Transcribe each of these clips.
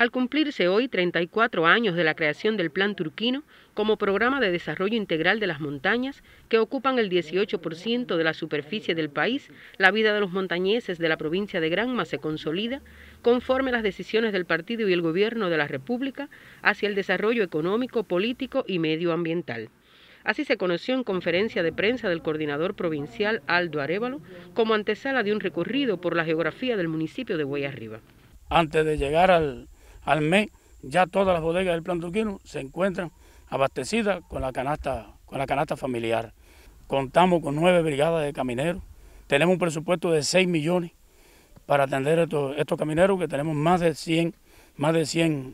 Al cumplirse hoy 34 años de la creación del Plan Turquino como programa de desarrollo integral de las montañas, que ocupan el 18% de la superficie del país, la vida de los montañeses de la provincia de Granma se consolida conforme las decisiones del partido y el gobierno de la República hacia el desarrollo económico, político y medioambiental. Así se conoció en conferencia de prensa del coordinador provincial Aldo Arevalo como antesala de un recorrido por la geografía del municipio de Guayarriba. Antes de llegar al, al mes ya todas las bodegas del plan turquino se encuentran abastecidas con la canasta, con la canasta familiar. Contamos con nueve brigadas de camineros, tenemos un presupuesto de 6 millones para atender estos, estos camineros que tenemos más de 100, más de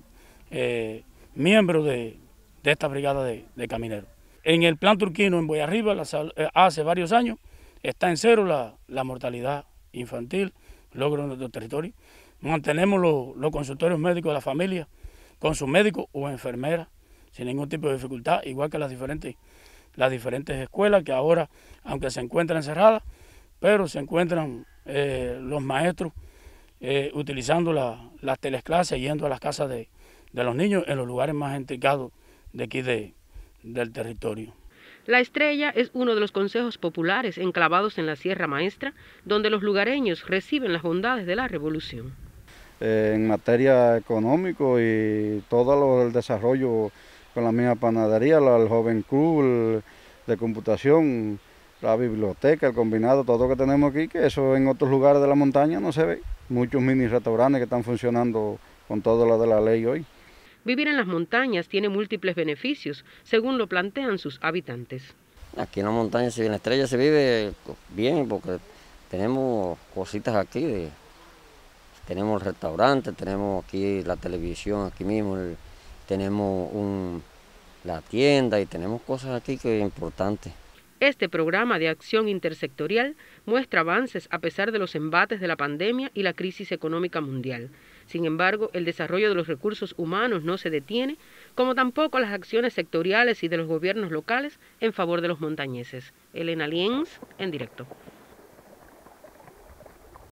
eh, miembros de, esta brigada de, camineros. En el plan turquino en Boyarriba, eh, hace varios años, está en cero la, la mortalidad infantil, logro en nuestro territorio. Mantenemos los, consultorios médicos de la familia con su médico o enfermera sin ningún tipo de dificultad, igual que las diferentes, escuelas que ahora, aunque se encuentran cerradas, pero se encuentran eh, los maestros eh, utilizando la, las telesclases, yendo a las casas de, los niños en los lugares más intricados de aquí del territorio. La Estrella es uno de los consejos populares enclavados en la Sierra Maestra, donde los lugareños reciben las bondades de la revolución. Eh, en materia económico y todo lo, el desarrollo con la misma panadería, la, el joven cool de computación, la biblioteca, el combinado, todo lo que tenemos aquí, que eso en otros lugares de la montaña no se ve. Muchos mini restaurantes que están funcionando con todo lo de la ley hoy. Vivir en las montañas tiene múltiples beneficios, según lo plantean sus habitantes. Aquí en la montaña, si bien la estrella se vive bien, porque tenemos cositas aquí de tenemos restaurantes, tenemos aquí la televisión, aquí mismo tenemos la tienda y tenemos cosas aquí que es importante. Este programa de acción intersectorial muestra avances a pesar de los embates de la pandemia y la crisis económica mundial. Sin embargo, el desarrollo de los recursos humanos no se detiene, como tampoco las acciones sectoriales y de los gobiernos locales en favor de los montañeses. Elena Lienz, en directo.